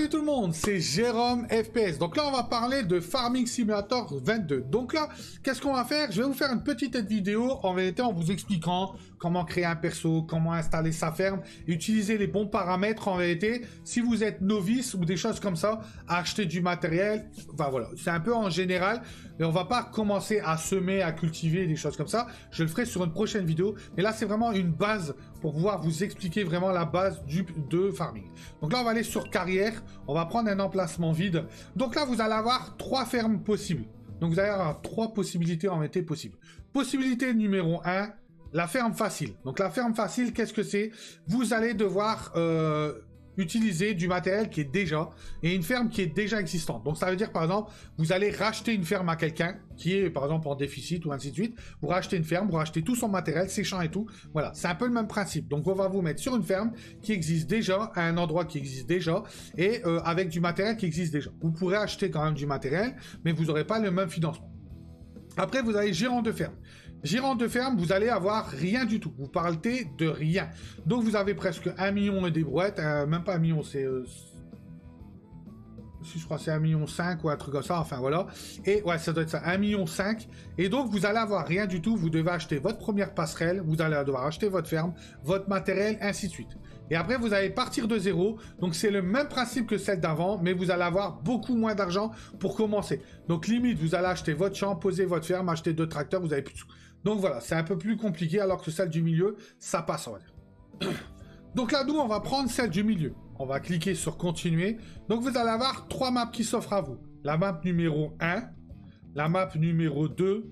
Salut tout le monde, c'est Jérôme FPS. Donc là, on va parler de Farming Simulator 22. Donc là, qu'est-ce qu'on va faire Je vais vous faire une petite vidéo, en vérité, en vous expliquant comment créer un perso, comment installer sa ferme, utiliser les bons paramètres, en vérité. Si vous êtes novice ou des choses comme ça, acheter du matériel, enfin voilà, c'est un peu en général. Mais on va pas commencer à semer, à cultiver, des choses comme ça. Je le ferai sur une prochaine vidéo. Mais là, c'est vraiment une base pour pouvoir vous expliquer vraiment la base du, de farming. Donc là, on va aller sur carrière, on va prendre un emplacement vide. Donc là, vous allez avoir trois fermes possibles. Donc vous allez avoir trois possibilités en été possibles. Possibilité numéro 1, la ferme facile. Donc la ferme facile, qu'est-ce que c'est Vous allez devoir euh, utiliser du matériel qui est déjà et une ferme qui est déjà existante. Donc ça veut dire par exemple, vous allez racheter une ferme à quelqu'un qui est par exemple en déficit ou ainsi de suite. Vous rachetez une ferme, vous rachetez tout son matériel, ses champs et tout. Voilà, c'est un peu le même principe. Donc on va vous mettre sur une ferme qui existe déjà, à un endroit qui existe déjà et euh, avec du matériel qui existe déjà. Vous pourrez acheter quand même du matériel, mais vous n'aurez pas le même financement. Après, vous avez gérant de ferme. Gérant de ferme, vous allez avoir rien du tout. Vous parlez de rien. Donc vous avez presque 1 million et des brouettes. Euh, même pas 1 million, c'est... Euh, si je crois c'est 1,5 million ou un truc comme ça, enfin voilà. Et ouais, ça doit être ça, un million. Et donc vous allez avoir rien du tout, vous devez acheter votre première passerelle, vous allez devoir acheter votre ferme, votre matériel, ainsi de suite. Et après vous allez partir de zéro, donc c'est le même principe que celle d'avant, mais vous allez avoir beaucoup moins d'argent pour commencer. Donc limite, vous allez acheter votre champ, poser votre ferme, acheter deux tracteurs, vous avez plus de sous. Donc voilà, c'est un peu plus compliqué, alors que celle du milieu, ça passe, on va dire. Donc là, nous, on va prendre celle du milieu. On va cliquer sur continuer. Donc vous allez avoir trois maps qui s'offrent à vous. La map numéro 1, la map numéro 2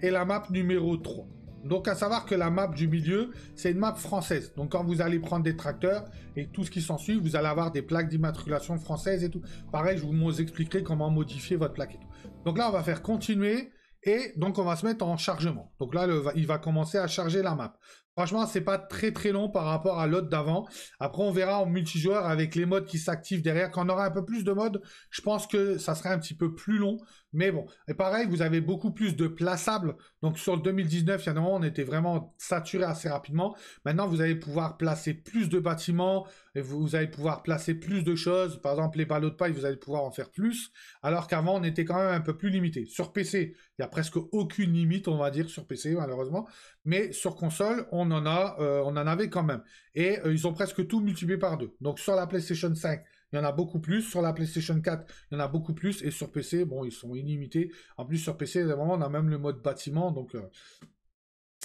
et la map numéro 3. Donc à savoir que la map du milieu, c'est une map française. Donc quand vous allez prendre des tracteurs et tout ce qui s'ensuit, vous allez avoir des plaques d'immatriculation française et tout. Pareil, je vous expliquerai comment modifier votre plaque et tout. Donc là, on va faire continuer. Et donc, on va se mettre en chargement. Donc là, il va commencer à charger la map. Franchement, c'est pas très très long par rapport à l'autre d'avant. Après, on verra en multijoueur avec les modes qui s'activent derrière. Quand on aura un peu plus de modes, je pense que ça sera un petit peu plus long. Mais bon, et pareil, vous avez beaucoup plus de plaçables. Donc sur le 2019, il y a un moment, on était vraiment saturé assez rapidement. Maintenant, vous allez pouvoir placer plus de bâtiments et vous, allez pouvoir placer plus de choses. Par exemple, les ballots de paille, vous allez pouvoir en faire plus. Alors qu'avant, on était quand même un peu plus limité. Sur PC, il n'y a presque aucune limite, on va dire, sur PC, malheureusement mais sur console, on en a, euh, on en avait quand même. Et euh, ils ont presque tout multiplié par deux. Donc sur la PlayStation 5, il y en a beaucoup plus. Sur la PlayStation 4, il y en a beaucoup plus. Et sur PC, bon, ils sont illimités. En plus, sur PC, on a même le mode bâtiment. Donc,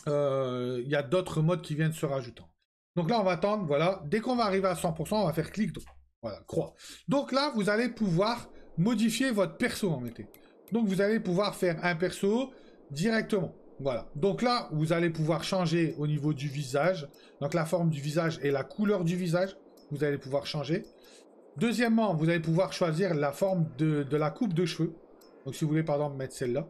euh, il y a d'autres modes qui viennent se rajoutant. Donc là, on va attendre. Voilà. Dès qu'on va arriver à 100%, on va faire clic. droit. voilà, croix. Donc là, vous allez pouvoir modifier votre perso en été. Donc, vous allez pouvoir faire un perso directement. Voilà. Donc là, vous allez pouvoir changer au niveau du visage. Donc la forme du visage et la couleur du visage, vous allez pouvoir changer. Deuxièmement, vous allez pouvoir choisir la forme de, la coupe de cheveux. Donc si vous voulez, par exemple, mettre celle-là.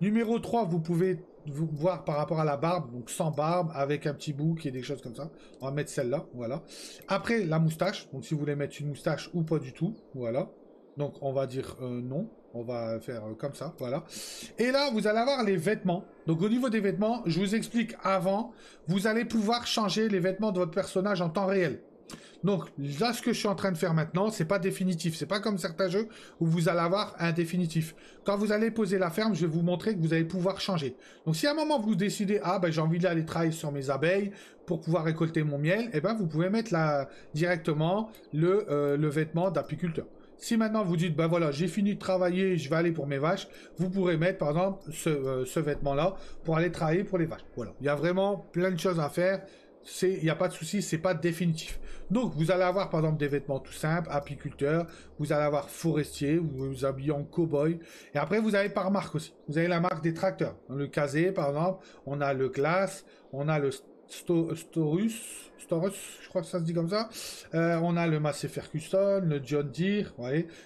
Numéro 3, vous pouvez vous voir par rapport à la barbe, donc sans barbe, avec un petit bouc et des choses comme ça. On va mettre celle-là, voilà. Après, la moustache, donc si vous voulez mettre une moustache ou pas du tout, voilà. Donc on va dire euh, non. On va faire euh, comme ça, voilà. Et là, vous allez avoir les vêtements. Donc au niveau des vêtements, je vous explique avant, vous allez pouvoir changer les vêtements de votre personnage en temps réel. Donc là, ce que je suis en train de faire maintenant, c'est pas définitif. C'est pas comme certains jeux où vous allez avoir un définitif. Quand vous allez poser la ferme, je vais vous montrer que vous allez pouvoir changer. Donc si à un moment vous décidez, ah ben j'ai envie d'aller travailler sur mes abeilles pour pouvoir récolter mon miel, Et eh ben vous pouvez mettre là directement le, euh, le vêtement d'apiculteur. Si maintenant vous dites, ben voilà, j'ai fini de travailler, je vais aller pour mes vaches, vous pourrez mettre par exemple euh, ce, vêtement-là pour aller travailler pour les vaches. Voilà, il y a vraiment plein de choses à faire. Il n'y a pas de souci, c'est pas définitif. Donc vous allez avoir par exemple des vêtements tout simples, apiculteur, vous allez avoir forestier, vous vous habillez en cow-boy. Et après vous avez par marque aussi. Vous avez la marque des tracteurs. le casé par exemple, on a le glace, on a le Storus, je crois que ça se dit comme ça. Euh, on a le Massey le John Deere,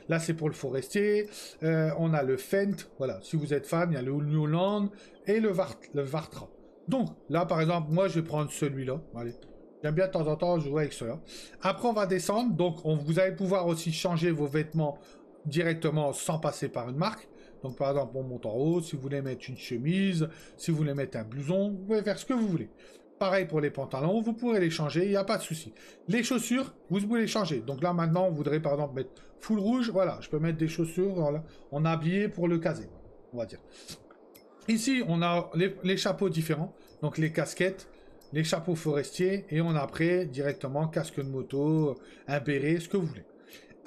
Là, c'est pour le forestier. Euh, on a le Fent, voilà. Si vous êtes fan, il y a le Newland et le, Vart le Vartra. Donc, là, par exemple, moi, je vais prendre celui-là. J'aime bien de temps en temps jouer avec ceux-là... Après, on va descendre. Donc, on, vous allez pouvoir aussi changer vos vêtements directement sans passer par une marque. Donc, par exemple, on monte en haut. Si vous voulez mettre une chemise, si vous voulez mettre un blouson, vous pouvez faire ce que vous voulez. Pareil pour les pantalons, vous pourrez les changer, il n'y a pas de souci. Les chaussures, vous pouvez les changer. Donc là, maintenant, on voudrait par exemple mettre full rouge. Voilà, je peux mettre des chaussures On en habillé pour le caser, on va dire. Ici, on a les, chapeaux différents. Donc les casquettes, les chapeaux forestiers. Et on a après directement casque de moto, un béret, ce que vous voulez.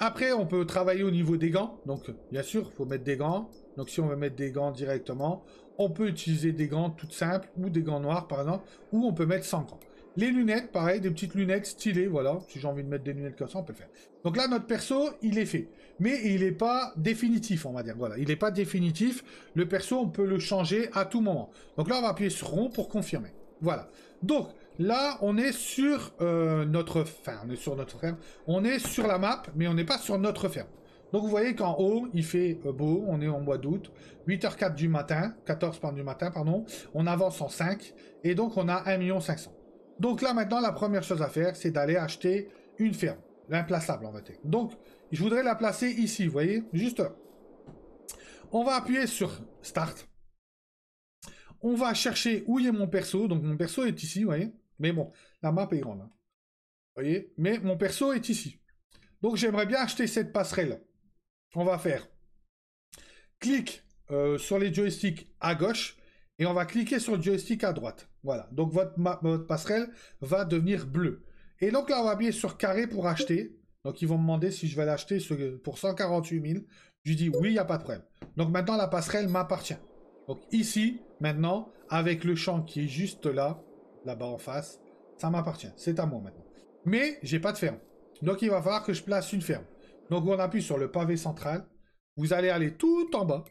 Après, on peut travailler au niveau des gants. Donc, bien sûr, il faut mettre des gants. Donc, si on veut mettre des gants directement, on peut utiliser des gants toutes simples ou des gants noirs par exemple, ou on peut mettre sans gants. Les lunettes, pareil, des petites lunettes stylées, voilà. Si j'ai envie de mettre des lunettes comme ça, on peut le faire. Donc là, notre perso, il est fait. Mais il n'est pas définitif, on va dire. Voilà, il n'est pas définitif. Le perso, on peut le changer à tout moment. Donc là, on va appuyer sur rond pour confirmer. Voilà. Donc là, on est sur euh, notre ferme. On est sur notre ferme. On est sur la map, mais on n'est pas sur notre ferme. Donc vous voyez qu'en haut, il fait euh, beau, on est en mois d'août, 8h04 du matin, 14 du matin, pardon, on avance en 5, et donc on a 1 500 Donc là maintenant, la première chose à faire, c'est d'aller acheter une ferme, l'implaçable en fait. Donc, je voudrais la placer ici, vous voyez, juste On va appuyer sur Start. On va chercher où est mon perso, donc mon perso est ici, vous voyez, mais bon, la map est grande, hein. vous voyez, mais mon perso est ici. Donc j'aimerais bien acheter cette passerelle on va faire clic euh, sur les joysticks à gauche et on va cliquer sur le joystick à droite. Voilà, donc votre, passerelle va devenir bleue. Et donc là, on va appuyer sur carré pour acheter. Donc ils vont me demander si je vais l'acheter pour 148 000. Je dis oui, il n'y a pas de problème. Donc maintenant, la passerelle m'appartient. Donc ici, maintenant, avec le champ qui est juste là, là-bas en face, ça m'appartient. C'est à moi maintenant. Mais j'ai pas de ferme. Donc il va falloir que je place une ferme. Donc on appuie sur le pavé central. Vous allez aller tout en bas.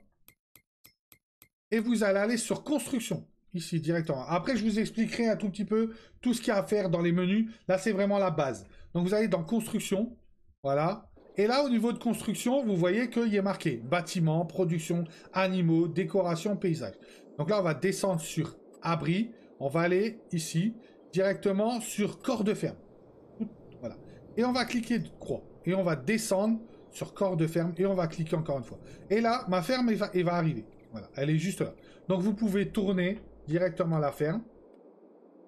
Et vous allez aller sur construction. Ici, directement. Après, je vous expliquerai un tout petit peu tout ce qu'il y a à faire dans les menus. Là, c'est vraiment la base. Donc vous allez dans construction. Voilà. Et là, au niveau de construction, vous voyez qu'il y est marqué bâtiment, production, animaux, décoration, paysage. Donc là, on va descendre sur abri. On va aller ici directement sur corps de ferme. Voilà. Et on va cliquer de croix et on va descendre sur corps de ferme et on va cliquer encore une fois. Et là, ma ferme, elle va, va arriver. Voilà, elle est juste là. Donc vous pouvez tourner directement la ferme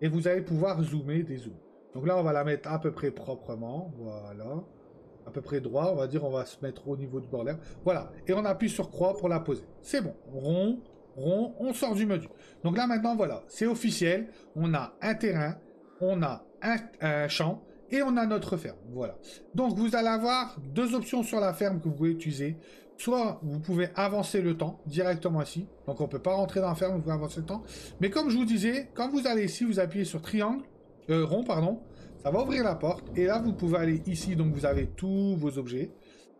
et vous allez pouvoir zoomer, dézoomer. Donc là, on va la mettre à peu près proprement. Voilà. À peu près droit, on va dire, on va se mettre au niveau du bord Voilà. Et on appuie sur croix pour la poser. C'est bon. Rond, rond, on sort du module Donc là, maintenant, voilà. C'est officiel. On a un terrain, on a un champ, et on a notre ferme. Voilà. Donc vous allez avoir deux options sur la ferme que vous pouvez utiliser. Soit vous pouvez avancer le temps directement ici. Donc on ne peut pas rentrer dans la ferme, vous pouvez avancer le temps. Mais comme je vous disais, quand vous allez ici, vous appuyez sur triangle, euh, rond, pardon, ça va ouvrir la porte. Et là, vous pouvez aller ici, donc vous avez tous vos objets.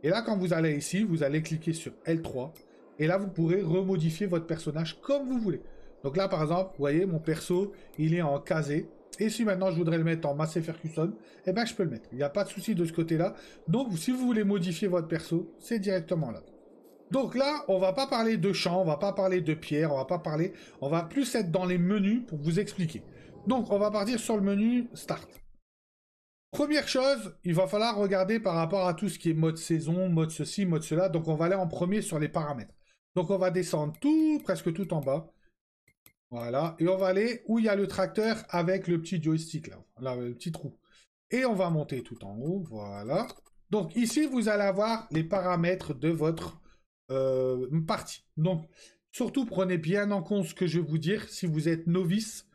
Et là, quand vous allez ici, vous allez cliquer sur L3. Et là, vous pourrez remodifier votre personnage comme vous voulez. Donc là, par exemple, vous voyez, mon perso, il est en casé et si maintenant je voudrais le mettre en Massey Ferguson, eh ben je peux le mettre. Il n'y a pas de souci de ce côté-là. Donc si vous voulez modifier votre perso, c'est directement là. Donc là, on va pas parler de champ, on va pas parler de pierre, on va pas parler, on va plus être dans les menus pour vous expliquer. Donc on va partir sur le menu Start. Première chose, il va falloir regarder par rapport à tout ce qui est mode saison, mode ceci, mode cela. Donc on va aller en premier sur les paramètres. Donc on va descendre tout, presque tout en bas. Voilà. Et on va aller où il y a le tracteur avec le petit joystick, là, le petit trou. Et on va monter tout en haut, voilà. Donc ici, vous allez avoir les paramètres de votre euh, partie. Donc, surtout, prenez bien en compte ce que je vais vous dire si vous êtes novice.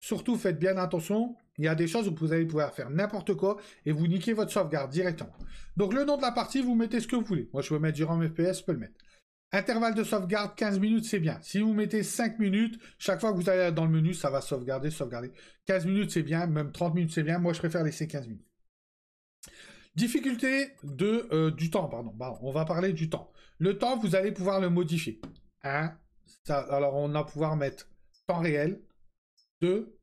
Surtout, faites bien attention. Il y a des choses où vous allez pouvoir faire n'importe quoi et vous niquez votre sauvegarde directement. Donc, le nom de la partie, vous mettez ce que vous voulez. Moi, je vais mettre du FPS, je peux le mettre. Intervalle de sauvegarde, 15 minutes, c'est bien. Si vous mettez 5 minutes, chaque fois que vous allez dans le menu, ça va sauvegarder, sauvegarder. 15 minutes, c'est bien. Même 30 minutes, c'est bien. Moi, je préfère laisser 15 minutes. Difficulté de, euh, du temps, pardon. Bah, on va parler du temps. Le temps, vous allez pouvoir le modifier. alors on va pouvoir mettre temps réel, 2,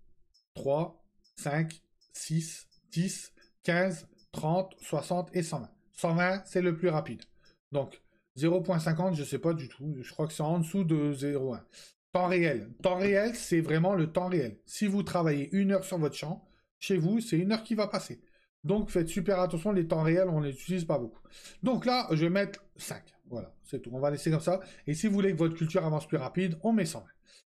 3, 5, 6, 10, 15, 30, 60 et 120. 120, c'est le plus rapide. Donc, 0.50, je ne sais pas du tout. Je crois que c'est en dessous de 0.1. Temps réel. Temps réel, c'est vraiment le temps réel. Si vous travaillez une heure sur votre champ, chez vous, c'est une heure qui va passer. Donc faites super attention, les temps réels, on ne les utilise pas beaucoup. Donc là, je vais mettre 5. Voilà, c'est tout. On va laisser comme ça. Et si vous voulez que votre culture avance plus rapide, on met 100.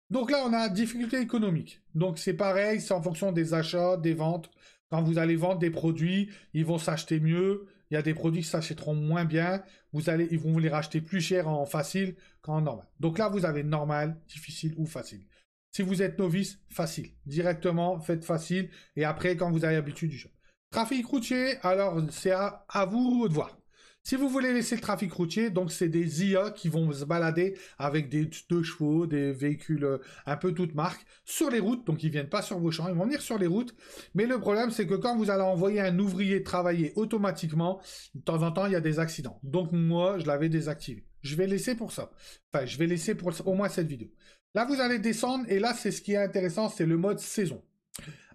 Donc là, on a difficulté économique. Donc c'est pareil, c'est en fonction des achats, des ventes. Quand vous allez vendre des produits, ils vont s'acheter mieux, il y a des produits qui s'achèteront moins bien. Vous allez, ils vont vous les racheter plus cher en facile qu'en normal. Donc là, vous avez normal, difficile ou facile. Si vous êtes novice, facile. Directement, faites facile. Et après, quand vous avez l'habitude du jeu. Trafic routier, alors c'est à vous de voir. Si vous voulez laisser le trafic routier, donc c'est des IA qui vont se balader avec des deux chevaux, des véhicules euh, un peu toutes marques, sur les routes, donc ils viennent pas sur vos champs, ils vont venir sur les routes. Mais le problème, c'est que quand vous allez envoyer un ouvrier travailler automatiquement, de temps en temps, il y a des accidents. Donc moi, je l'avais désactivé. Je vais laisser pour ça. Enfin, je vais laisser pour au moins cette vidéo. Là, vous allez descendre, et là, c'est ce qui est intéressant, c'est le mode saison.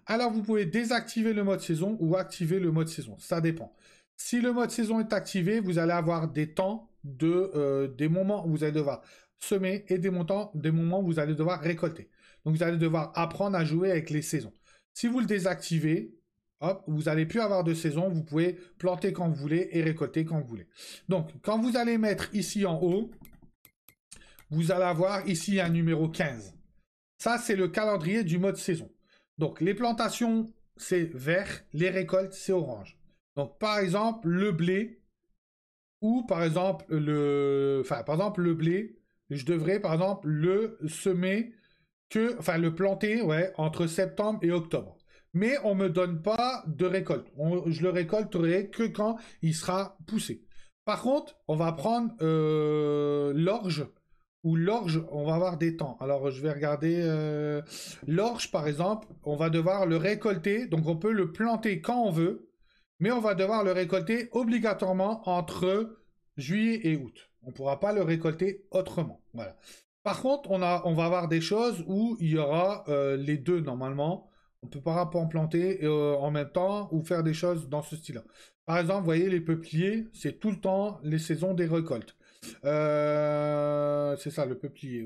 Alors, vous pouvez désactiver le mode saison ou activer le mode saison. Ça dépend. Si le mode saison est activé, vous allez avoir des temps de euh, des moments où vous allez devoir semer et des des moments où vous allez devoir récolter. Donc vous allez devoir apprendre à jouer avec les saisons. Si vous le désactivez, hop, vous n'allez plus avoir de saison, vous pouvez planter quand vous voulez et récolter quand vous voulez. Donc quand vous allez mettre ici en haut, vous allez avoir ici un numéro 15. Ça, c'est le calendrier du mode saison. Donc les plantations, c'est vert, les récoltes, c'est orange. Donc, par exemple, le blé, ou par exemple, le, enfin, par exemple, le blé, je devrais, par exemple, le semer que, enfin, le planter, ouais, entre septembre et octobre. Mais on ne me donne pas de récolte. je le récolterai que quand il sera poussé. Par contre, on va prendre euh, l'orge ou l'orge, on va avoir des temps. Alors, je vais regarder euh, l'orge, par exemple, on va devoir le récolter. Donc, on peut le planter quand on veut mais on va devoir le récolter obligatoirement entre juillet et août. On ne pourra pas le récolter autrement. Voilà. Par contre, on, a, on va avoir des choses où il y aura euh, les deux normalement. On ne peut pas en planter euh, en même temps ou faire des choses dans ce style-là. Par exemple, vous voyez, les peupliers, c'est tout le temps les saisons des récoltes. Euh, c'est ça, le peuplier.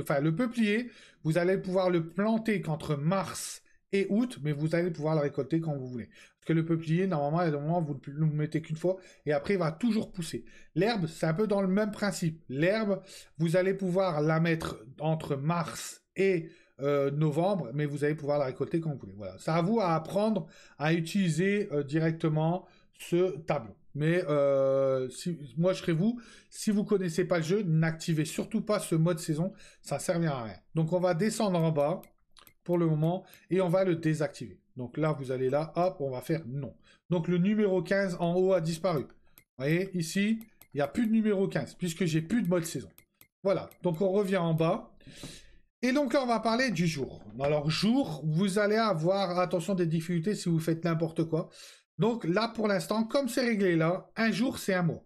enfin, le peuplier, vous allez pouvoir le planter qu'entre mars et août, mais vous allez pouvoir le récolter quand vous voulez. Parce que le peuplier, normalement, vous ne le mettez qu'une fois, et après, il va toujours pousser. L'herbe, c'est un peu dans le même principe. L'herbe, vous allez pouvoir la mettre entre mars et euh, novembre, mais vous allez pouvoir la récolter quand vous voulez. Voilà. C'est à vous à apprendre à utiliser euh, directement ce tableau. Mais euh, si, moi, je serais vous. Si vous connaissez pas le jeu, n'activez surtout pas ce mode saison. Ça ne servira à rien. Donc, on va descendre en bas pour le moment et on va le désactiver. Donc là, vous allez là, hop, on va faire non. Donc le numéro 15 en haut a disparu. Vous voyez, ici, il n'y a plus de numéro 15, puisque j'ai plus de mode saison. Voilà, donc on revient en bas. Et donc là, on va parler du jour. Alors jour, vous allez avoir, attention, des difficultés si vous faites n'importe quoi. Donc là, pour l'instant, comme c'est réglé là, un jour, c'est un mois.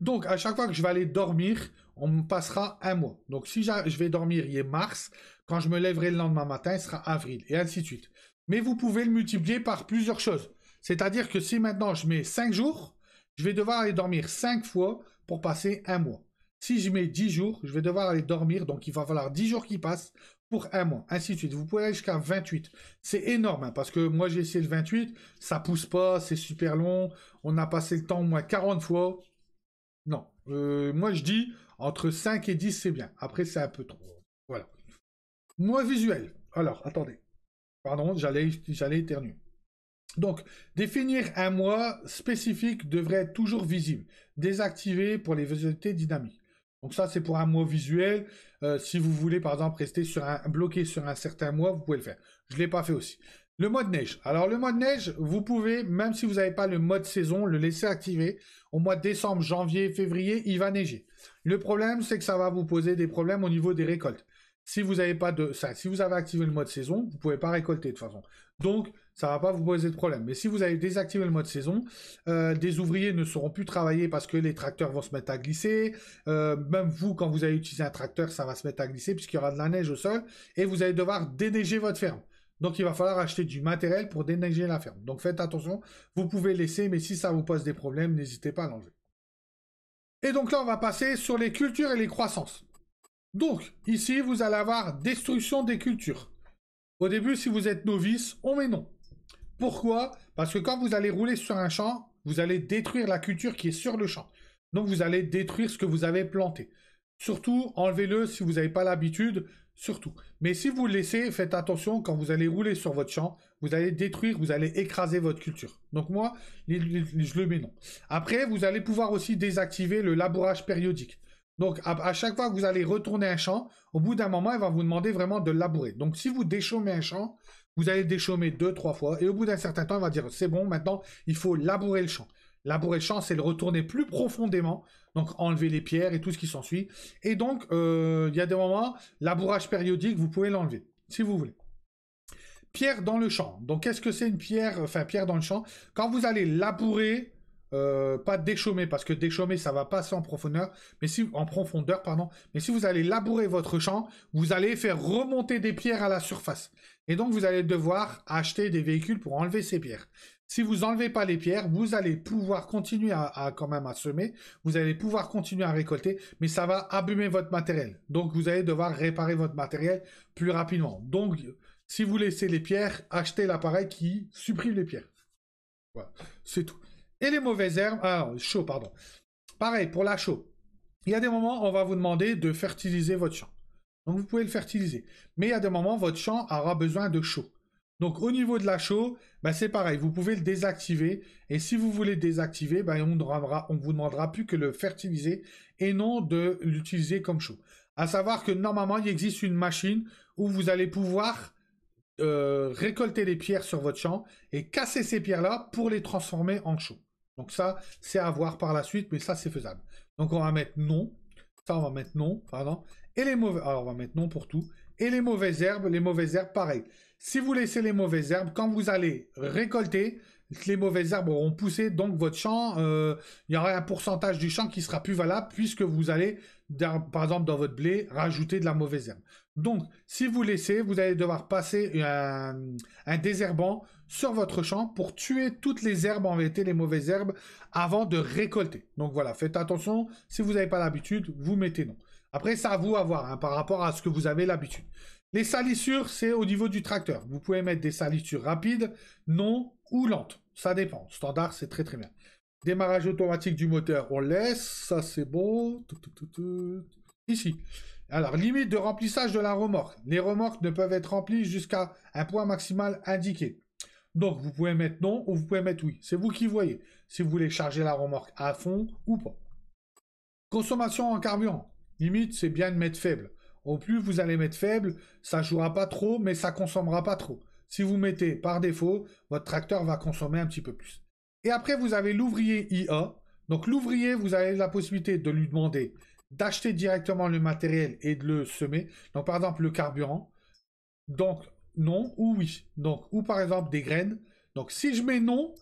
Donc à chaque fois que je vais aller dormir, on me passera un mois. Donc si je vais dormir, il est mars. Quand je me lèverai le lendemain matin, il sera avril, et ainsi de suite mais vous pouvez le multiplier par plusieurs choses. C'est-à-dire que si maintenant je mets 5 jours, je vais devoir aller dormir 5 fois pour passer un mois. Si je mets 10 jours, je vais devoir aller dormir, donc il va falloir 10 jours qui passent pour un mois, ainsi de suite. Vous pouvez aller jusqu'à 28. C'est énorme, hein, parce que moi j'ai essayé le 28, ça pousse pas, c'est super long, on a passé le temps au moins 40 fois. Non, euh, moi je dis entre 5 et 10 c'est bien, après c'est un peu trop. Voilà. Moins visuel. Alors, attendez. Pardon, j'allais éternuer. Donc, définir un mois spécifique devrait être toujours visible, Désactiver pour les visualités dynamiques. Donc ça, c'est pour un mois visuel. Euh, si vous voulez, par exemple, rester sur un, bloqué sur un certain mois, vous pouvez le faire. Je ne l'ai pas fait aussi. Le mode neige. Alors, le mode neige, vous pouvez, même si vous n'avez pas le mode saison, le laisser activer. Au mois de décembre, janvier, février, il va neiger. Le problème, c'est que ça va vous poser des problèmes au niveau des récoltes. Si vous avez pas de, ça, si vous avez activé le mode saison, vous pouvez pas récolter de toute façon. Donc, ça va pas vous poser de problème. Mais si vous avez désactivé le mode saison, euh, des ouvriers ne sauront plus travailler parce que les tracteurs vont se mettre à glisser. Euh, même vous, quand vous allez utiliser un tracteur, ça va se mettre à glisser puisqu'il y aura de la neige au sol et vous allez devoir déneiger votre ferme. Donc il va falloir acheter du matériel pour déneiger la ferme. Donc faites attention, vous pouvez laisser, mais si ça vous pose des problèmes, n'hésitez pas à l'enlever. Et donc là, on va passer sur les cultures et les croissances. Donc, ici, vous allez avoir destruction des cultures. Au début, si vous êtes novice, on met non. Pourquoi Parce que quand vous allez rouler sur un champ, vous allez détruire la culture qui est sur le champ. Donc, vous allez détruire ce que vous avez planté. Surtout, enlevez-le si vous n'avez pas l'habitude, surtout. Mais si vous le laissez, faites attention, quand vous allez rouler sur votre champ, vous allez détruire, vous allez écraser votre culture. Donc moi, je le mets non. Après, vous allez pouvoir aussi désactiver le labourage périodique. Donc, à, chaque fois que vous allez retourner un champ, au bout d'un moment, il va vous demander vraiment de labourer. Donc, si vous déchaumez un champ, vous allez déchaumer deux, trois fois. Et au bout d'un certain temps, il va dire, c'est bon, maintenant, il faut labourer le champ. Labourer le champ, c'est le retourner plus profondément. Donc, enlever les pierres et tout ce qui s'ensuit. Et donc, euh, il y a des moments, labourage périodique, vous pouvez l'enlever, si vous voulez. Pierre dans le champ. Donc, qu'est-ce que c'est une pierre Enfin, pierre dans le champ. Quand vous allez labourer euh, pas déchaumer, parce que déchaumer, ça va passer en profondeur, mais si, en profondeur, pardon, mais si vous allez labourer votre champ, vous allez faire remonter des pierres à la surface. Et donc, vous allez devoir acheter des véhicules pour enlever ces pierres. Si vous enlevez pas les pierres, vous allez pouvoir continuer à, quand même à semer, vous allez pouvoir continuer à récolter, mais ça va abîmer votre matériel. Donc, vous allez devoir réparer votre matériel plus rapidement. Donc, si vous laissez les pierres, achetez l'appareil qui supprime les pierres. Voilà, c'est tout. Et les mauvaises herbes, ah chaud, pardon. Pareil, pour la chaux. Il y a des moments, on va vous demander de fertiliser votre champ. Donc vous pouvez le fertiliser. Mais il y a des moments, votre champ aura besoin de chaud. Donc au niveau de la chaux, bah, c'est pareil, vous pouvez le désactiver. Et si vous voulez désactiver, bah, on ne vous demandera plus que le fertiliser et non de l'utiliser comme chaud. À savoir que normalement, il existe une machine où vous allez pouvoir euh, récolter les pierres sur votre champ et casser ces pierres-là pour les transformer en chaud. Donc ça, c'est à voir par la suite, mais ça, c'est faisable. Donc on va mettre non. Ça, on va mettre non, pardon. Et les mauvais... Alors, on va mettre non pour tout. Et les mauvaises herbes, les mauvaises herbes, pareil. Si vous laissez les mauvaises herbes, quand vous allez récolter, les mauvaises herbes auront poussé, donc votre champ, euh, il y aura un pourcentage du champ qui sera plus valable, puisque vous allez, par exemple, dans votre blé, rajouter de la mauvaise herbe. Donc, si vous laissez, vous allez devoir passer un désherbant sur votre champ pour tuer toutes les herbes vérité les mauvaises herbes, avant de récolter. Donc voilà, faites attention, si vous n'avez pas l'habitude, vous mettez non. Après, ça à vous à voir, hein, par rapport à ce que vous avez l'habitude. Les salissures, c'est au niveau du tracteur. Vous pouvez mettre des salissures rapides, non ou lentes. Ça dépend. Standard, c'est très très bien. Démarrage automatique du moteur, on laisse. Ça, c'est bon. Ici. Alors, limite de remplissage de la remorque. Les remorques ne peuvent être remplies jusqu'à un point maximal indiqué. Donc vous pouvez mettre non ou vous pouvez mettre oui. C'est vous qui voyez si vous voulez charger la remorque à fond ou pas. Consommation en carburant. Limite, c'est bien de mettre faible. Au plus vous allez mettre faible, ça jouera pas trop, mais ça consommera pas trop. Si vous mettez par défaut, votre tracteur va consommer un petit peu plus. Et après, vous avez l'ouvrier IA. Donc l'ouvrier, vous avez la possibilité de lui demander d'acheter directement le matériel et de le semer. Donc par exemple le carburant. Donc non ou oui. Donc, ou par exemple des graines. Donc, si je mets non,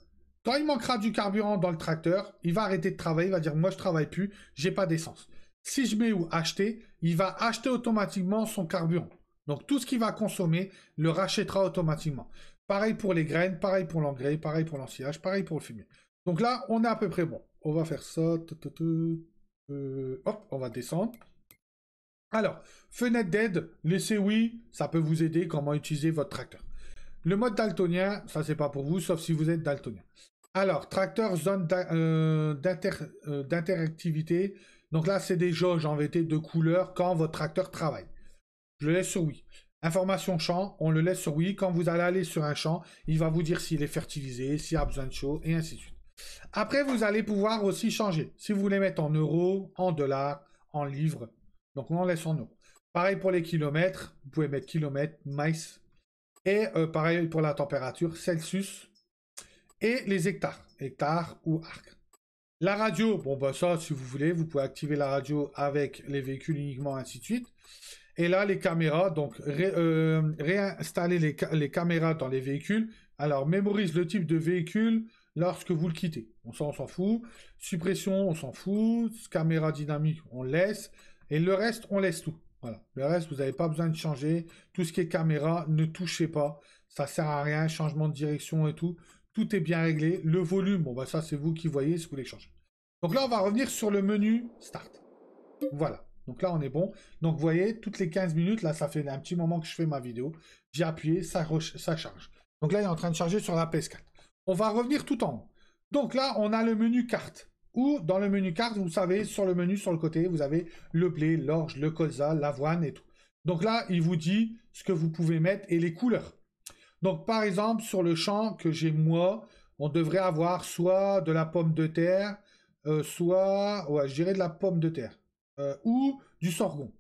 quand il manquera du carburant dans le tracteur, il va arrêter de travailler, il va dire moi je travaille plus, j'ai pas d'essence. Si je mets ou acheter, il va acheter automatiquement son carburant. Donc tout ce qu'il va consommer le rachètera automatiquement. Pareil pour les graines, pareil pour l'engrais, pareil pour l'ensilage, pareil pour le fumier. Donc là, on est à peu près bon. On va faire ça. Euh, hop, on va descendre. Alors, fenêtre d'aide, laissez oui, ça peut vous aider comment utiliser votre tracteur. Le mode daltonien, ça c'est pas pour vous, sauf si vous êtes daltonien. Alors, tracteur, zone euh, euh, d'interactivité. Donc là, c'est des jauges en VT de couleur quand votre tracteur travaille. Je le laisse sur oui. Information champ, on le laisse sur oui. Quand vous allez aller sur un champ, il va vous dire s'il est fertilisé, s'il a besoin de chaud, et ainsi de suite. Après, vous allez pouvoir aussi changer. Si vous voulez mettre en euros, en dollars, en livres, donc on laisse en eau. Pareil pour les kilomètres, vous pouvez mettre kilomètres, miles. Et euh, pareil pour la température, Celsius. Et les hectares, hectares ou arcs. La radio, bon bah ça si vous voulez, vous pouvez activer la radio avec les véhicules uniquement, ainsi de suite. Et là les caméras, donc euh, réinstaller les, les, caméras dans les véhicules. Alors mémorise le type de véhicule lorsque vous le quittez. On s'en fout. Suppression, on s'en fout. Caméra dynamique, on laisse. Et le reste, on laisse tout. Voilà. Le reste, vous n'avez pas besoin de changer. Tout ce qui est caméra, ne touchez pas. Ça sert à rien. Changement de direction et tout. Tout est bien réglé. Le volume, bon, bah, ça, c'est vous qui voyez si vous voulez changer. Donc là, on va revenir sur le menu Start. Voilà. Donc là, on est bon. Donc, vous voyez, toutes les 15 minutes, là, ça fait un petit moment que je fais ma vidéo. J'ai appuyé, ça, ça charge. Donc là, il est en train de charger sur la PS4. On va revenir tout en haut. Donc là, on a le menu carte. Ou dans le menu carte, vous savez, sur le menu, sur le côté, vous avez le blé, l'orge, le colza, l'avoine et tout. Donc là, il vous dit ce que vous pouvez mettre et les couleurs. Donc par exemple, sur le champ que j'ai moi, on devrait avoir soit de la pomme de terre, euh, soit, ouais, je dirais de la pomme de terre, euh, ou du sorgon.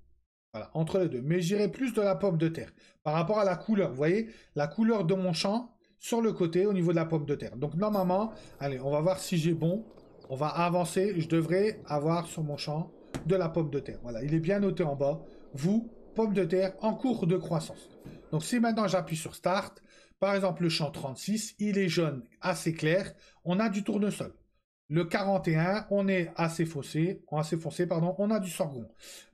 Voilà, entre les deux. Mais j'irai plus de la pomme de terre. Par rapport à la couleur, vous voyez, la couleur de mon champ sur le côté au niveau de la pomme de terre. Donc normalement, allez, on va voir si j'ai bon. On va avancer. Je devrais avoir sur mon champ de la pomme de terre. Voilà, il est bien noté en bas. Vous, pomme de terre en cours de croissance. Donc si maintenant j'appuie sur Start, par exemple le champ 36, il est jaune assez clair. On a du tournesol. Le 41, on est assez foncé, assez foncé pardon, on a du sorgho.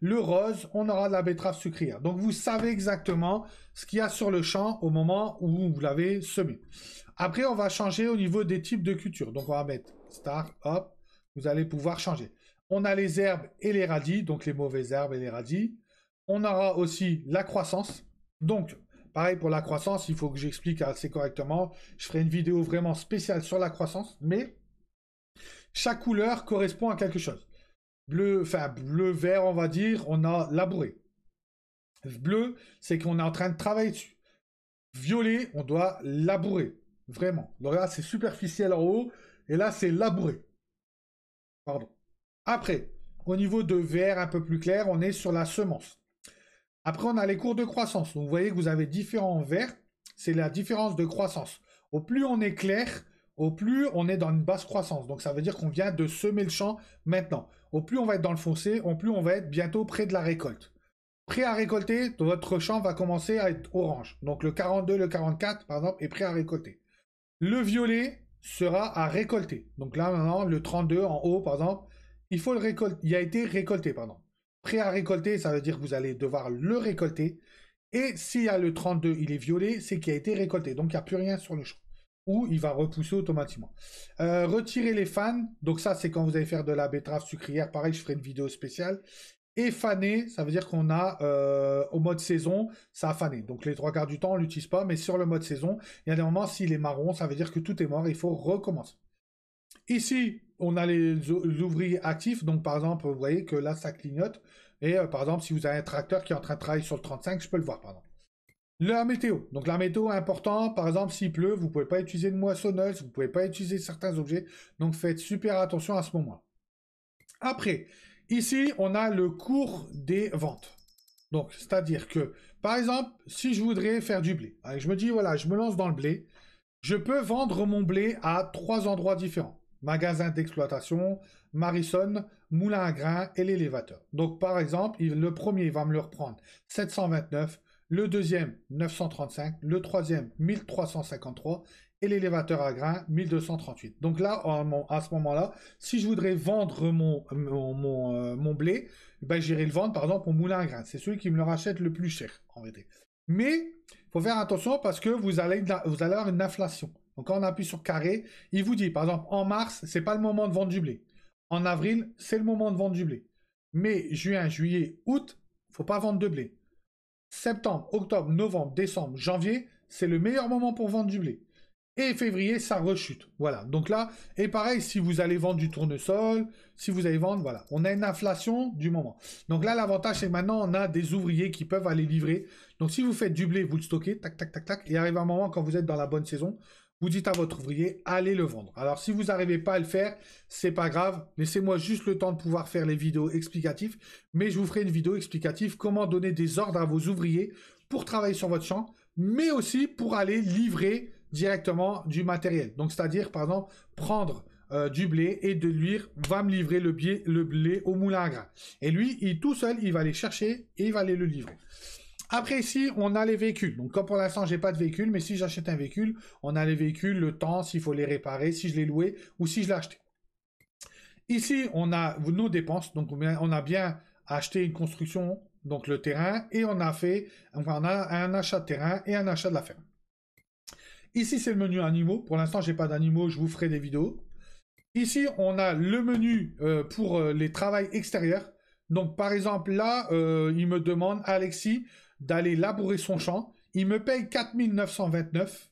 Le rose, on aura de la betterave sucrière. Donc vous savez exactement ce qu'il y a sur le champ au moment où vous l'avez semé. Après, on va changer au niveau des types de culture. Donc on va mettre Start hop, vous allez pouvoir changer. On a les herbes et les radis, donc les mauvaises herbes et les radis. On aura aussi la croissance. Donc, pareil pour la croissance, il faut que j'explique assez correctement. Je ferai une vidéo vraiment spéciale sur la croissance, mais chaque couleur correspond à quelque chose. Bleu, enfin bleu, vert, on va dire, on a labouré. Bleu, c'est qu'on est en train de travailler dessus. Violet, on doit labourer. Vraiment. Donc là, c'est superficiel en haut. Et là, c'est labouré. Pardon. Après, au niveau de vert un peu plus clair, on est sur la semence. Après, on a les cours de croissance. vous voyez que vous avez différents verts. C'est la différence de croissance. Au plus on est clair, au plus on est dans une basse croissance. Donc, ça veut dire qu'on vient de semer le champ maintenant. Au plus on va être dans le foncé, au plus on va être bientôt près de la récolte. Prêt à récolter, votre champ va commencer à être orange. Donc, le 42, le 44, par exemple, est prêt à récolter. Le violet, sera à récolter. Donc là, maintenant, le 32 en haut, par exemple, il faut le récolter. Il a été récolté, pardon. Prêt à récolter, ça veut dire que vous allez devoir le récolter. Et s'il y a le 32, il est violé, c'est qu'il a été récolté. Donc, il n'y a plus rien sur le champ. Ou il va repousser automatiquement. Euh, retirer les fans. Donc ça, c'est quand vous allez faire de la betterave sucrière. Pareil, je ferai une vidéo spéciale. Et fané, ça veut dire qu'on a euh, au mode saison, ça a fané. Donc les trois quarts du temps, on l'utilise pas, mais sur le mode saison, il y a des moments, s'il est marron, ça veut dire que tout est mort, il faut recommencer. Ici, on a les ouvriers actifs, donc par exemple, vous voyez que là, ça clignote. Et euh, par exemple, si vous avez un tracteur qui est en train de travailler sur le 35, je peux le voir, par exemple. La météo. Donc la météo est importante. Par exemple, s'il pleut, vous ne pouvez pas utiliser de moissonneuse, vous ne pouvez pas utiliser certains objets. Donc faites super attention à ce moment. -là. Après, Ici, on a le cours des ventes. Donc, c'est-à-dire que, par exemple, si je voudrais faire du blé, je me dis, voilà, je me lance dans le blé, je peux vendre mon blé à trois endroits différents. Magasin d'exploitation, Marisson, moulin à grains et l'élévateur. Donc, par exemple, le premier va me le reprendre 729, le deuxième 935, le troisième 1353 et l'élévateur à grains 1238. Donc là, à ce moment-là, si je voudrais vendre mon, mon, euh, blé, eh ben j'irai le vendre par exemple au moulin à grains. C'est celui qui me le rachète le plus cher en vérité. Mais il faut faire attention parce que vous allez, vous allez avoir une inflation. Donc quand on appuie sur carré, il vous dit par exemple en mars, c'est pas le moment de vendre du blé. En avril, c'est le moment de vendre du blé. Mais juin, juillet, août, faut pas vendre de blé. Septembre, octobre, novembre, décembre, janvier, c'est le meilleur moment pour vendre du blé et février, ça rechute. Voilà. Donc là, et pareil, si vous allez vendre du tournesol, si vous allez vendre, voilà. On a une inflation du moment. Donc là, l'avantage, c'est maintenant, on a des ouvriers qui peuvent aller livrer. Donc si vous faites du blé, vous le stockez, tac, tac, tac, tac, et arrive un moment, quand vous êtes dans la bonne saison, vous dites à votre ouvrier, allez le vendre. Alors si vous n'arrivez pas à le faire, c'est pas grave. Laissez-moi juste le temps de pouvoir faire les vidéos explicatives, mais je vous ferai une vidéo explicative comment donner des ordres à vos ouvriers pour travailler sur votre champ, mais aussi pour aller livrer directement du matériel. Donc, c'est-à-dire, par exemple, prendre euh, du blé et de lui, va me livrer le, blé au moulin à Et lui, il, tout seul, il va aller chercher et il va aller le livrer. Après ici, on a les véhicules. Donc comme pour l'instant, j'ai pas de véhicule, mais si j'achète un véhicule, on a les véhicules, le temps, s'il faut les réparer, si je les louais ou si je l'ai acheté. Ici, on a nos dépenses. Donc on a bien acheté une construction, donc le terrain, et on a fait, on a un achat de terrain et un achat de la ferme. Ici, c'est le menu animaux. Pour l'instant, j'ai pas d'animaux, je vous ferai des vidéos. Ici, on a le menu euh, pour euh, les travails extérieurs. Donc, par exemple, là, euh, il me demande, Alexis, d'aller labourer son champ. Il me paye 4929.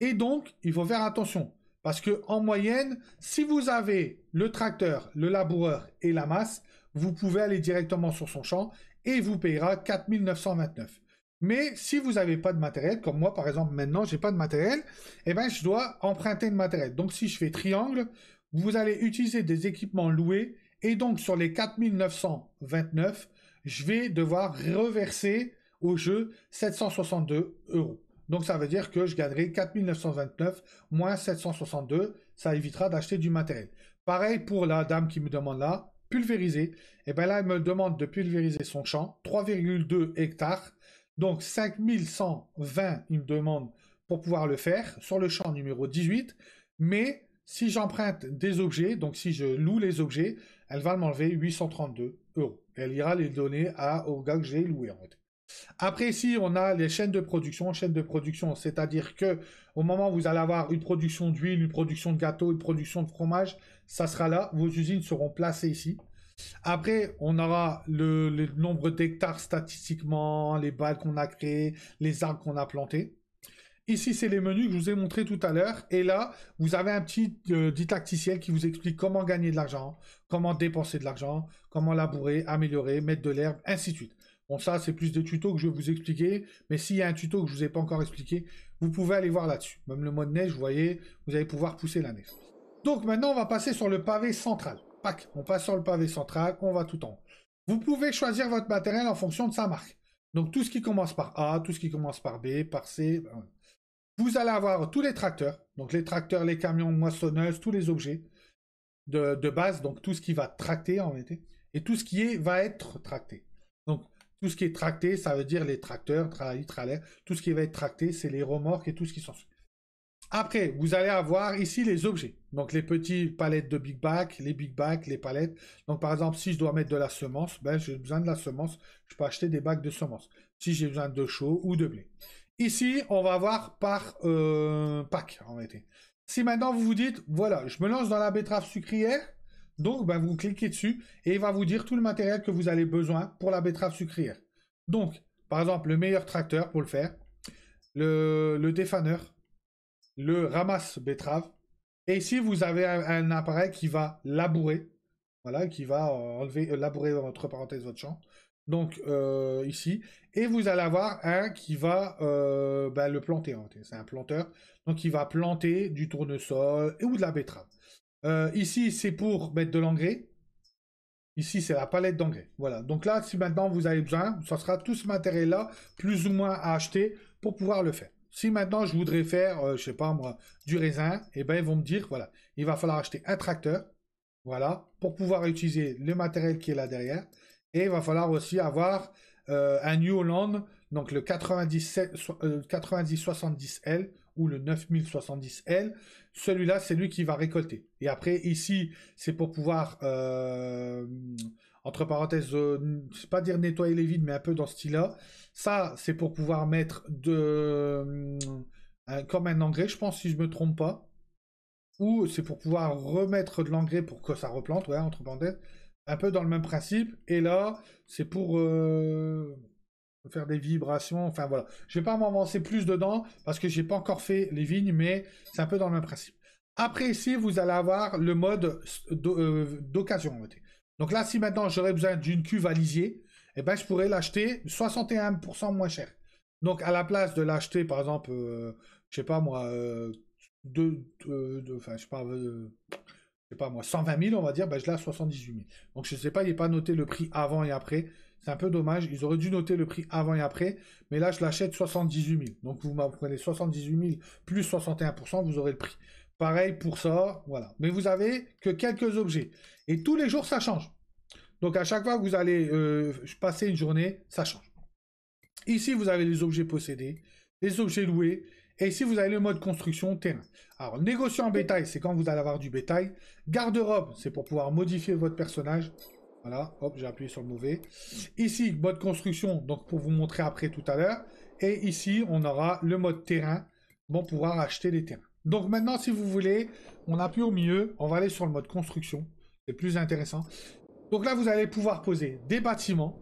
Et donc, il faut faire attention. Parce que en moyenne, si vous avez le tracteur, le laboureur et la masse, vous pouvez aller directement sur son champ et il vous payera 4929. Mais si vous n'avez pas de matériel, comme moi par exemple maintenant, j'ai pas de matériel, eh ben je dois emprunter de matériel. Donc si je fais triangle, vous allez utiliser des équipements loués et donc sur les 4929, je vais devoir reverser au jeu 762 euros. Donc ça veut dire que je gagnerai 4929 moins 762, ça évitera d'acheter du matériel. Pareil pour la dame qui me demande là, pulvériser. Et eh bien là, elle me demande de pulvériser son champ, 3,2 hectares. Donc 5120, il me demande pour pouvoir le faire sur le champ numéro 18. Mais si j'emprunte des objets, donc si je loue les objets, elle va m'enlever 832 euros. Elle ira les donner à, au gars que j'ai loué en fait. Après, ici, on a les chaînes de production. Chaînes de production, c'est-à-dire que au moment où vous allez avoir une production d'huile, une production de gâteau, une production de fromage, ça sera là. Vos usines seront placées ici. Après, on aura le, nombre d'hectares statistiquement, les balles qu'on a créées, les arbres qu'on a plantés. Ici, c'est les menus que je vous ai montré tout à l'heure. Et là, vous avez un petit euh, didacticiel qui vous explique comment gagner de l'argent, comment dépenser de l'argent, comment labourer, améliorer, mettre de l'herbe, ainsi de suite. Bon, ça, c'est plus des tutos que je vais vous expliquer. Mais s'il y a un tuto que je ne vous ai pas encore expliqué, vous pouvez aller voir là-dessus. Même le mot de neige, vous voyez, vous allez pouvoir pousser la neige. Donc maintenant, on va passer sur le pavé central on passe sur le pavé central, on va tout en haut. Vous pouvez choisir votre matériel en fonction de sa marque. Donc tout ce qui commence par A, tout ce qui commence par B, par C. Ben Vous allez avoir tous les tracteurs, donc les tracteurs, les camions, moissonneuses, tous les objets de, base, donc tout ce qui va tracter en été, et tout ce qui est, va être tracté. Donc tout ce qui est tracté, ça veut dire les tracteurs, tra trailer. tout ce qui va être tracté, c'est les remorques et tout ce qui s'ensuit. Après, vous allez avoir ici les objets. Donc les petits palettes de Big Back, les Big Back, les palettes. Donc par exemple, si je dois mettre de la semence, ben, j'ai besoin de la semence, je peux acheter des bacs de semence. Si j'ai besoin de chaud ou de blé. Ici, on va voir par euh, pack en réalité. Si maintenant vous vous dites, voilà, je me lance dans la betterave sucrière, donc ben, vous cliquez dessus et il va vous dire tout le matériel que vous avez besoin pour la betterave sucrière. Donc, par exemple, le meilleur tracteur pour le faire, le, le défaneur, le ramasse-betterave. Et ici, vous avez un, appareil qui va labourer, voilà, qui va euh, enlever, euh, labourer votre parenthèse votre champ. Donc euh, ici, et vous allez avoir un qui va ben, le planter. C'est un planteur, donc il va planter du tournesol ou de la betterave. ici, c'est pour mettre de l'engrais. Ici, c'est la palette d'engrais. Voilà. Donc là, si maintenant vous avez besoin, ça sera tout ce matériel-là, plus ou moins à acheter pour pouvoir le faire. Si maintenant je voudrais faire, je euh, je sais pas moi, du raisin, et eh ben ils vont me dire, voilà, il va falloir acheter un tracteur, voilà, pour pouvoir utiliser le matériel qui est là derrière, et il va falloir aussi avoir euh, un New Holland, donc le 9070L euh, ou le 9070L. Celui-là, c'est lui qui va récolter. Et après, ici, c'est pour pouvoir entre parenthèses, euh, c'est pas dire nettoyer les vides, mais un peu dans ce style-là. Ça, c'est pour pouvoir mettre de, euh, comme un engrais, je pense, si je me trompe pas. Ou c'est pour pouvoir remettre de l'engrais pour que ça replante, ouais, entre parenthèses. Un peu dans le même principe. Et là, c'est pour euh, faire des vibrations. Enfin voilà. Je vais pas m'avancer plus dedans parce que j'ai pas encore fait les vignes, mais c'est un peu dans le même principe. Après ici, vous allez avoir le mode d'occasion. Donc là, si maintenant j'aurais besoin d'une cuve à lisier, eh ben, je pourrais l'acheter 61% moins cher. Donc à la place de l'acheter, par exemple, euh, je sais pas moi, euh, enfin, je sais pas, euh, moi, 120 000, on va dire, ben, je l'ai à 78 000. Donc je ne sais pas, il n'est pas noté le prix avant et après. C'est un peu dommage. Ils auraient dû noter le prix avant et après. Mais là, je l'achète 78 000. Donc vous m'apprenez 78 000 plus 61%, vous aurez le prix. Pareil pour ça, voilà. Mais vous avez que quelques objets. Et tous les jours, ça change. Donc à chaque fois que vous allez euh, passer une journée, ça change. Ici, vous avez les objets possédés, les objets loués, et ici, vous avez le mode construction terrain. Alors, négociant en bétail, c'est quand vous allez avoir du bétail. Garde-robe, c'est pour pouvoir modifier votre personnage. Voilà, hop, j'ai appuyé sur le mauvais. Ici, mode construction, donc pour vous montrer après tout à l'heure. Et ici, on aura le mode terrain, bon pouvoir acheter des terrains. Donc maintenant, si vous voulez, on appuie au milieu, on va aller sur le mode construction. C'est plus intéressant. Donc là, vous allez pouvoir poser des bâtiments.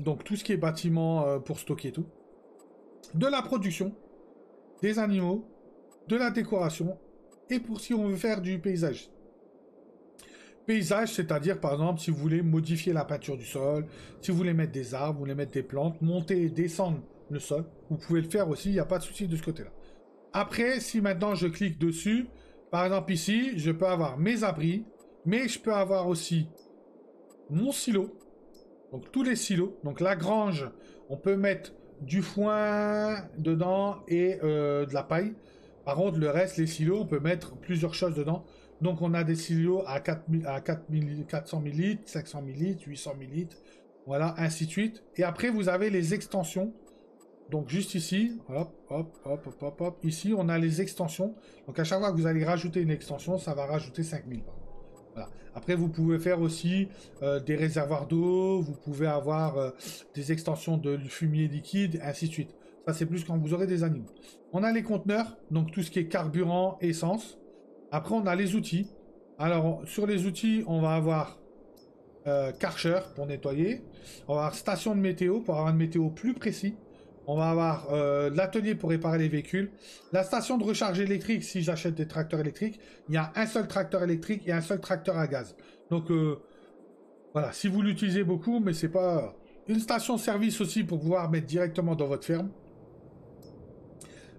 Donc tout ce qui est bâtiment euh, pour stocker tout. De la production, des animaux, de la décoration, et pour si on veut faire du paysage. Paysage, c'est-à-dire par exemple si vous voulez modifier la peinture du sol, si vous voulez mettre des arbres, vous voulez mettre des plantes, monter et descendre le sol, vous pouvez le faire aussi, il n'y a pas de souci de ce côté-là. Après, si maintenant je clique dessus, par exemple ici, je peux avoir mes abris, mais je peux avoir aussi mon silo, donc tous les silos. Donc la grange, on peut mettre du foin dedans et euh, de la paille. Par contre, le reste, les silos, on peut mettre plusieurs choses dedans. Donc on a des silos à, 4000, à 400 ml, 500 ml, 800 ml, voilà, ainsi de suite. Et après, vous avez les extensions donc juste ici, hop, hop, hop, hop, hop, hop, ici on a les extensions. Donc à chaque fois que vous allez rajouter une extension, ça va rajouter 5000. Voilà. Après vous pouvez faire aussi euh, des réservoirs d'eau, vous pouvez avoir euh, des extensions de fumier liquide, ainsi de suite. Ça c'est plus quand vous aurez des animaux. On a les conteneurs, donc tout ce qui est carburant, essence. Après on a les outils. Alors sur les outils, on va avoir euh, pour nettoyer. On va avoir station de météo pour avoir une météo plus précise. On va avoir euh, l'atelier pour réparer les véhicules. La station de recharge électrique, si j'achète des tracteurs électriques, il y a un seul tracteur électrique et un seul tracteur à gaz. Donc euh, voilà, si vous l'utilisez beaucoup, mais c'est pas... Une station-service aussi pour pouvoir mettre directement dans votre ferme.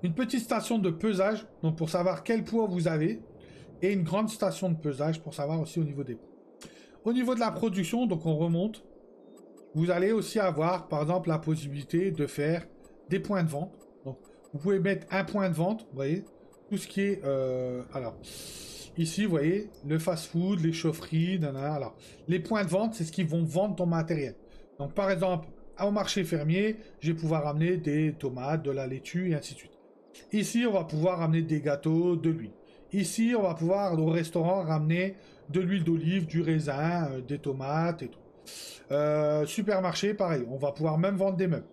Une petite station de pesage, donc pour savoir quel poids vous avez. Et une grande station de pesage pour savoir aussi au niveau des poids. Au niveau de la production, donc on remonte. Vous allez aussi avoir, par exemple, la possibilité de faire des points de vente. Donc, vous pouvez mettre un point de vente, vous voyez, tout ce qui est... Euh, alors, ici, vous voyez, le fast-food, les chaufferies, nanana, alors, les points de vente, c'est ce qui vont vendre ton matériel. Donc, par exemple, au marché fermier, je vais pouvoir amener des tomates, de la laitue, et ainsi de suite. Ici, on va pouvoir ramener des gâteaux, de l'huile. Ici, on va pouvoir, au restaurant, ramener de l'huile d'olive, du raisin, euh, des tomates et tout. Euh, supermarché, pareil, on va pouvoir même vendre des meubles.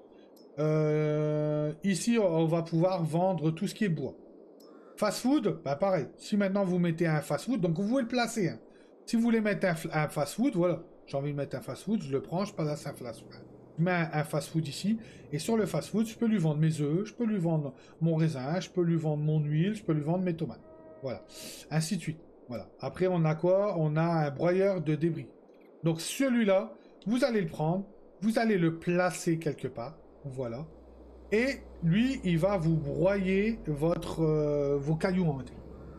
Euh, ici, on va pouvoir vendre tout ce qui est bois. Fast food, bah, pareil. Si maintenant vous mettez un fast food, donc vous pouvez le placer. Hein. Si vous voulez mettre un, fast food, voilà. J'ai envie de mettre un fast food, je le prends, je passe à un fast food. Je mets un, fast food ici. Et sur le fast food, je peux lui vendre mes œufs, je peux lui vendre mon raisin, je peux lui vendre mon huile, je peux lui vendre mes tomates. Voilà. Ainsi de suite. Voilà. Après, on a quoi On a un broyeur de débris. Donc celui-là, vous allez le prendre, vous allez le placer quelque part. Voilà. Et lui, il va vous broyer votre, euh, vos cailloux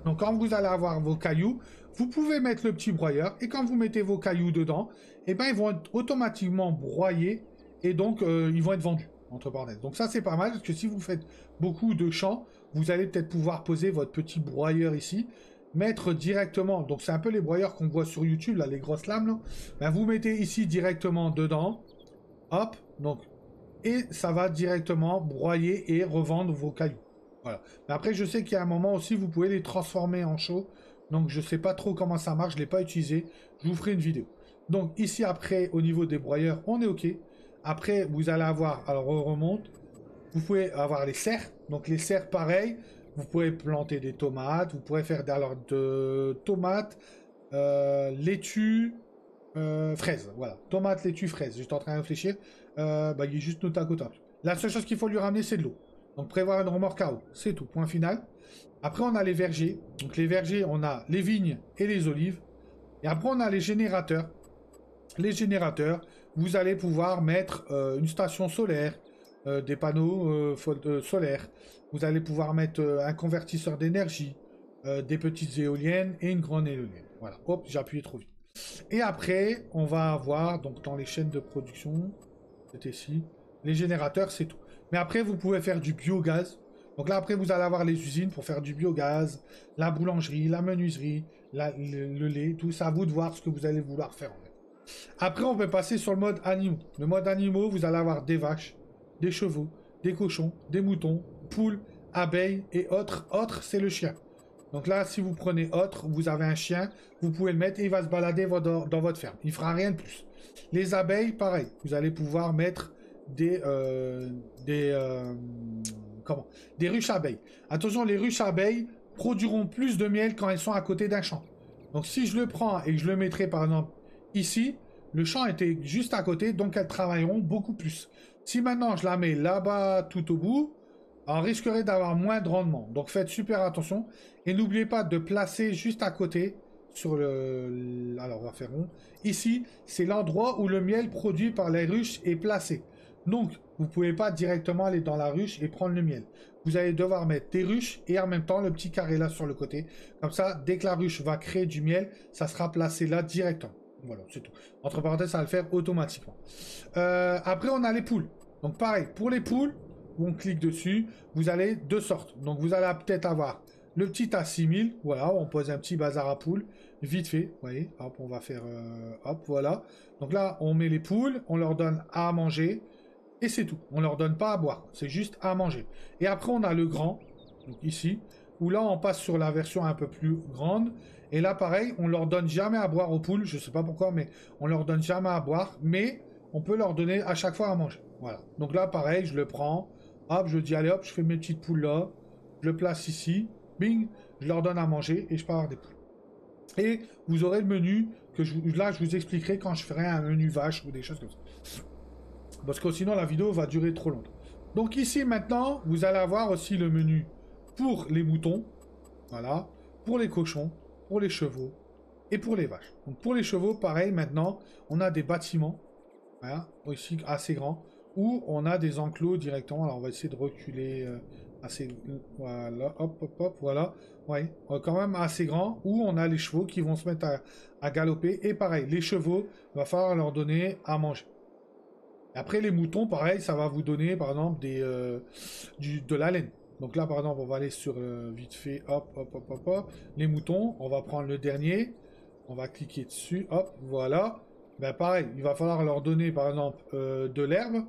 Donc quand vous allez avoir vos cailloux, vous pouvez mettre le petit broyeur. Et quand vous mettez vos cailloux dedans, Et eh ben, ils vont être automatiquement broyés. Et donc, euh, ils vont être vendus, entre parenthèses. Donc ça, c'est pas mal, parce que si vous faites beaucoup de champs, vous allez peut-être pouvoir poser votre petit broyeur ici mettre directement, donc c'est un peu les broyeurs qu'on voit sur YouTube, là, les grosses lames, ben, vous mettez ici directement dedans, hop, donc et ça va directement broyer et revendre vos cailloux. Voilà. après, je sais qu'il y a un moment aussi, vous pouvez les transformer en chaud. Donc, je ne sais pas trop comment ça marche. Je l'ai pas utilisé. Je vous ferai une vidéo. Donc, ici, après, au niveau des broyeurs, on est OK. Après, vous allez avoir... Alors, on remonte. Vous pouvez avoir les serres. Donc, les serres, pareil. Vous pouvez planter des tomates. Vous pouvez faire alors, de tomates, euh, laitue, euh, Voilà. Tomates, laitue, fraises J'étais en train de réfléchir. Euh, bah, il est juste noté à côté. La seule chose qu'il faut lui ramener, c'est de l'eau. Donc prévoir une remorque à eau, c'est tout, point final. Après, on a les vergers. Donc les vergers, on a les vignes et les olives. Et après, on a les générateurs. Les générateurs, vous allez pouvoir mettre euh, une station solaire, euh, des panneaux solaires. Vous allez pouvoir mettre un convertisseur d'énergie, des petites éoliennes et une grande éolienne. Voilà, hop, j'ai appuyé trop vite. Et après, on va avoir, donc dans les chaînes de production, c'est ici. Les générateurs, c'est tout. Mais après, vous pouvez faire du biogaz. Donc là, après, vous allez avoir les usines pour faire du biogaz, la boulangerie, la menuiserie, le, lait, tout ça. À vous de voir ce que vous allez vouloir faire. Après, on peut passer sur le mode animaux. Le mode animaux, vous allez avoir des vaches, des chevaux, des cochons, des moutons, poules, abeilles et autres. Autres, c'est le chien. Donc là, si vous prenez autre, vous avez un chien, vous pouvez le mettre et il va se balader dans votre ferme. Il fera rien de plus. Les abeilles, pareil, vous allez pouvoir mettre des, euh, des, euh, comment des ruches abeilles. Attention, les ruches abeilles produiront plus de miel quand elles sont à côté d'un champ. Donc si je le prends et que je le mettrai par exemple ici, le champ était juste à côté, donc elles travailleront beaucoup plus. Si maintenant je la mets là-bas tout au bout, on risquerait d'avoir moins de rendement. Donc faites super attention. Et n'oubliez pas de placer juste à côté sur le... Alors, on va faire rond. Ici, c'est l'endroit où le miel produit par les ruches est placé. Donc, vous ne pouvez pas directement aller dans la ruche et prendre le miel. Vous allez devoir mettre des ruches et en même temps le petit carré là sur le côté. Comme ça, dès que la ruche va créer du miel, ça sera placé là directement. Voilà, c'est tout. Entre parenthèses, ça va le faire automatiquement. Euh, après, on a les poules. Donc pareil, pour les poules, on clique dessus, vous allez deux sortes. Donc vous allez peut-être avoir le petit à 6000, voilà, on pose un petit bazar à poules vite fait, vous voyez, hop, on va faire, euh, hop, voilà. Donc là, on met les poules, on leur donne à manger, et c'est tout. On leur donne pas à boire, c'est juste à manger. Et après, on a le grand, donc ici, où là, on passe sur la version un peu plus grande, et là, pareil, on leur donne jamais à boire aux poules, je sais pas pourquoi, mais on leur donne jamais à boire, mais on peut leur donner à chaque fois à manger, voilà. Donc là, pareil, je le prends, hop, je dis, allez, hop, je fais mes petites poules là, je le place ici, bing, je leur donne à manger, et je pars des poules. Et vous aurez le menu que je, là, je vous expliquerai quand je ferai un menu vache ou des choses comme ça. Parce que sinon, la vidéo va durer trop longtemps. Donc ici, maintenant, vous allez avoir aussi le menu pour les moutons. Voilà. Pour les cochons, pour les chevaux et pour les vaches. Donc pour les chevaux, pareil, maintenant, on a des bâtiments. Voilà. Hein, ici, assez grands. Où on a des enclos directement. Alors, on va essayer de reculer... Euh, voilà, hop, hop, hop, voilà. Ouais, quand même assez grand, où on a les chevaux qui vont se mettre à, galoper. Et pareil, les chevaux, il va falloir leur donner à manger. Après, les moutons, pareil, ça va vous donner, par exemple, des, euh, de la laine. Donc là, par exemple, on va aller sur vite fait, hop, hop, hop, hop, hop. Les moutons, on va prendre le dernier. On va cliquer dessus, hop, voilà. Ben pareil, il va falloir leur donner, par exemple, euh, de l'herbe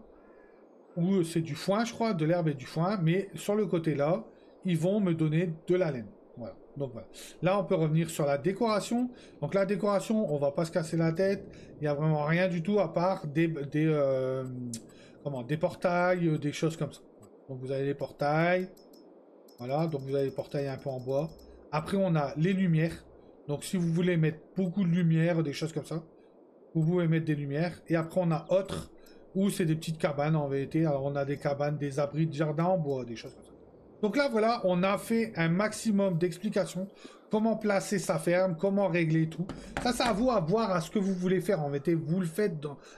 c'est du foin, je crois, de l'herbe et du foin, mais sur le côté là, ils vont me donner de la laine. Voilà. Donc voilà. Là, on peut revenir sur la décoration. Donc la décoration, on va pas se casser la tête. Il n'y a vraiment rien du tout à part des, des, euh, comment, des portails, euh, des choses comme ça. Donc vous avez les portails. Voilà, donc vous avez les portails un peu en bois. Après, on a les lumières. Donc si vous voulez mettre beaucoup de lumière, des choses comme ça, vous pouvez mettre des lumières. Et après, on a autre ou c'est des petites cabanes en vérité. Alors on a des cabanes, des abris de jardin bois, des choses comme ça. Donc là voilà, on a fait un maximum d'explications, comment placer sa ferme, comment régler tout. Ça c'est à vous à voir à ce que vous voulez faire en vérité. Vous le faites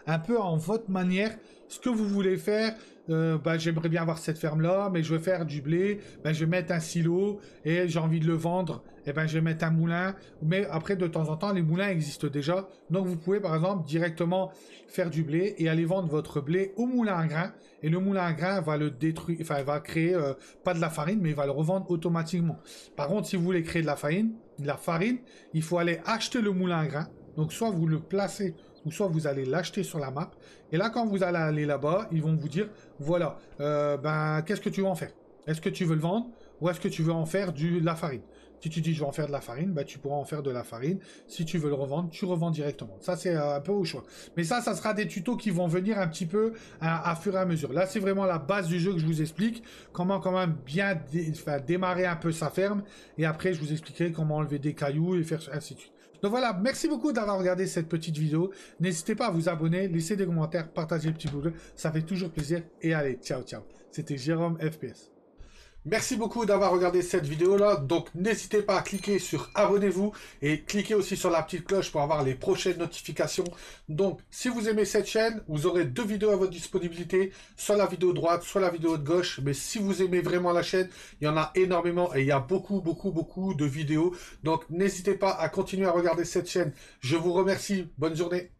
un peu en votre manière, ce que vous voulez faire, euh, bah, j'aimerais bien avoir cette ferme-là, mais je veux faire du blé, bah, je vais mettre un silo et j'ai envie de le vendre, et eh ben je vais mettre un moulin. Mais après, de temps en temps, les moulins existent déjà. Donc vous pouvez par exemple directement faire du blé et aller vendre votre blé au moulin à grains. Et le moulin à grains va le détruire, enfin va créer euh, pas de la farine, mais il va le revendre automatiquement. Par contre, si vous voulez créer de la farine, de la farine, il faut aller acheter le moulin à grains. Donc soit vous le placez ou soit vous allez l'acheter sur la map. Et là, quand vous allez aller là-bas, ils vont vous dire, voilà, euh, ben, qu'est-ce que tu veux en faire Est-ce que tu veux le vendre ou est-ce que tu veux en faire du, de la farine Si tu dis, je veux en faire de la farine, ben, tu pourras en faire de la farine. Si tu veux le revendre, tu revends directement. Ça, c'est euh, un peu au choix. Mais ça, ça sera des tutos qui vont venir un petit peu à, fur et à mesure. Là, c'est vraiment la base du jeu que je vous explique. Comment quand même bien démarrer un peu sa ferme. Et après, je vous expliquerai comment enlever des cailloux et faire ainsi de suite. Donc voilà, merci beaucoup d'avoir regardé cette petite vidéo. N'hésitez pas à vous abonner, laisser des commentaires, partager le petit bleu, ça fait toujours plaisir. Et allez, ciao, ciao. C'était Jérôme FPS. Merci beaucoup d'avoir regardé cette vidéo-là. Donc, n'hésitez pas à cliquer sur abonnez-vous et cliquez aussi sur la petite cloche pour avoir les prochaines notifications. Donc, si vous aimez cette chaîne, vous aurez deux vidéos à votre disponibilité, soit la vidéo droite, soit la vidéo de gauche. Mais si vous aimez vraiment la chaîne, il y en a énormément et il y a beaucoup, beaucoup, beaucoup de vidéos. Donc, n'hésitez pas à continuer à regarder cette chaîne. Je vous remercie. Bonne journée.